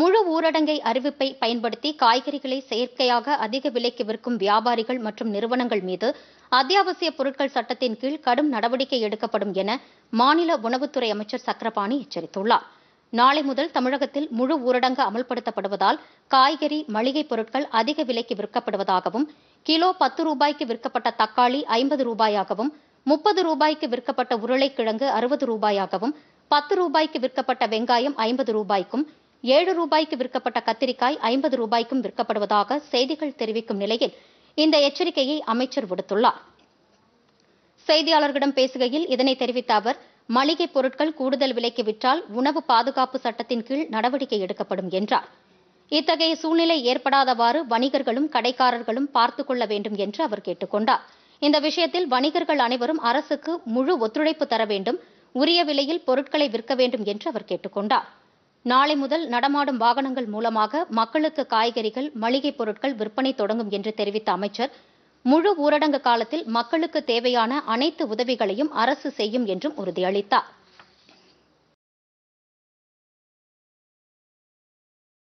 முழு ஊரடங்கை அறிவிப்பை பயன்படுத்தி காய்கறிகளை செயற்கையாக அதிக விலைக்கு விற்கும் வியாபாரிகள் மற்றும் நிறுவனங்கள் மீது அத்தியாவசிய பொருட்கள் சட்டத்தின் கீழ் கடும் நடவடிக்கை எடுக்கப்படும் என மாநில உணவுத்துறை அமைச்சர் சக்கரபாணி எச்சரித்துள்ளார் நாளை முதல் தமிழகத்தில் முழு ஊரடங்கு அமல்படுத்தப்படுவதால் காய்கறி மளிகைப் பொருட்கள் அதிக விலைக்கு விற்கப்படுவதாகவும் கிலோ பத்து ரூபாய்க்கு விற்கப்பட்ட தக்காளி ஐம்பது ரூபாயாகவும் முப்பது ரூபாய்க்கு விற்கப்பட்ட உருளைக்கிழங்கு அறுபது ரூபாயாகவும் பத்து ரூபாய்க்கு விற்கப்பட்ட வெங்காயம் ஐம்பது ரூபாய்க்கும் ஏழு ரூபாய்க்கு விற்கப்பட்ட கத்திரிக்காய் ஐம்பது ரூபாய்க்கும் விற்கப்படுவதாக செய்திகள் தெரிவிக்கும் நிலையில் இந்த எச்சரிக்கையை அமைச்சர் விடுத்துள்ளார் செய்தியாளர்களிடம் பேசுகையில் இதனை தெரிவித்த அவர் மளிகை பொருட்கள் கூடுதல் விலைக்கு விற்றால் உணவு பாதுகாப்பு சட்டத்தின் கீழ் நடவடிக்கை எடுக்கப்படும் என்றார் இத்தகைய சூழ்நிலை ஏற்படாதவாறு வணிகர்களும் கடைக்காரர்களும் பார்த்துக் கொள்ள வேண்டும் என்று அவர் கொண்டார் இந்த விஷயத்தில் வணிகர்கள் அனைவரும் அரசுக்கு முழு ஒத்துழைப்பு தர வேண்டும் உரிய விலையில் பொருட்களை விற்க வேண்டும் என்று அவர் கேட்டுக்கொண்டார் நாளை முதல் நடமாடும் வாகனங்கள் மூலமாக மக்களுக்கு காய்கறிகள் மளிகைப் பொருட்கள் விற்பனை தொடங்கும் என்று தெரிவித்த அமைச்சர் முழு ஊரடங்கு காலத்தில் மக்களுக்கு தேவையான அனைத்து உதவிகளையும் அரசு செய்யும் என்றும் உறுதியளித்தாா்